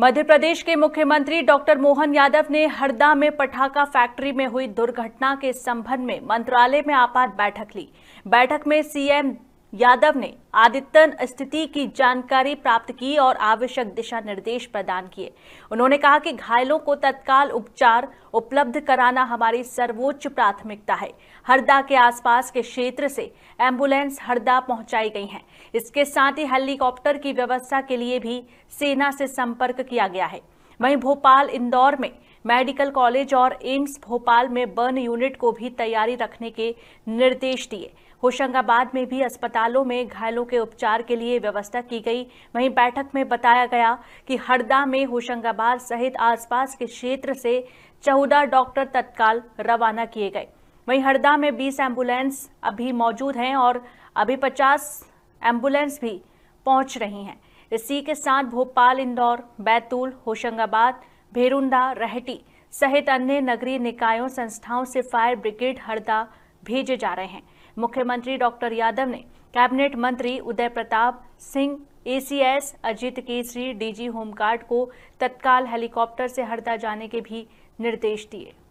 मध्य प्रदेश के मुख्यमंत्री डॉक्टर मोहन यादव ने हरदा में पटाखा फैक्ट्री में हुई दुर्घटना के संबंध में मंत्रालय में आपात बैठक ली बैठक में सीएम यादव ने आदित्यन स्थिति की जानकारी प्राप्त की और आवश्यक दिशा निर्देश प्रदान किए उन्होंने कहा कि घायलों को तत्काल उपचार उपलब्ध कराना हमारी सर्वोच्च प्राथमिकता है हरदा के आसपास के क्षेत्र से एम्बुलेंस हरदा पहुंचाई गई है इसके साथ ही हेलीकॉप्टर की व्यवस्था के लिए भी सेना से संपर्क किया गया है वहीं भोपाल इंदौर में मेडिकल कॉलेज और एम्स भोपाल में बर्न यूनिट को भी तैयारी रखने के निर्देश दिए होशंगाबाद में भी अस्पतालों में घायलों के उपचार के लिए व्यवस्था की गई वहीं बैठक में बताया गया कि हरदा में होशंगाबाद सहित आसपास के क्षेत्र से चौदह डॉक्टर तत्काल रवाना किए गए वहीं हरदा में 20 एम्बुलेंस अभी मौजूद हैं और अभी 50 एम्बुलेंस भी पहुंच रही हैं इसी के साथ भोपाल इंदौर बैतूल होशंगाबाद भेरुंडा रहटी सहित अन्य नगरीय निकायों संस्थाओं से फायर ब्रिगेड हरदा भेजे जा रहे हैं मुख्यमंत्री डॉक्टर यादव ने कैबिनेट मंत्री Uday Pratap Singh ACS Ajit Kesari DG home guard को तत्काल हेलीकॉप्टर से हरदा जाने के भी निर्देश दिए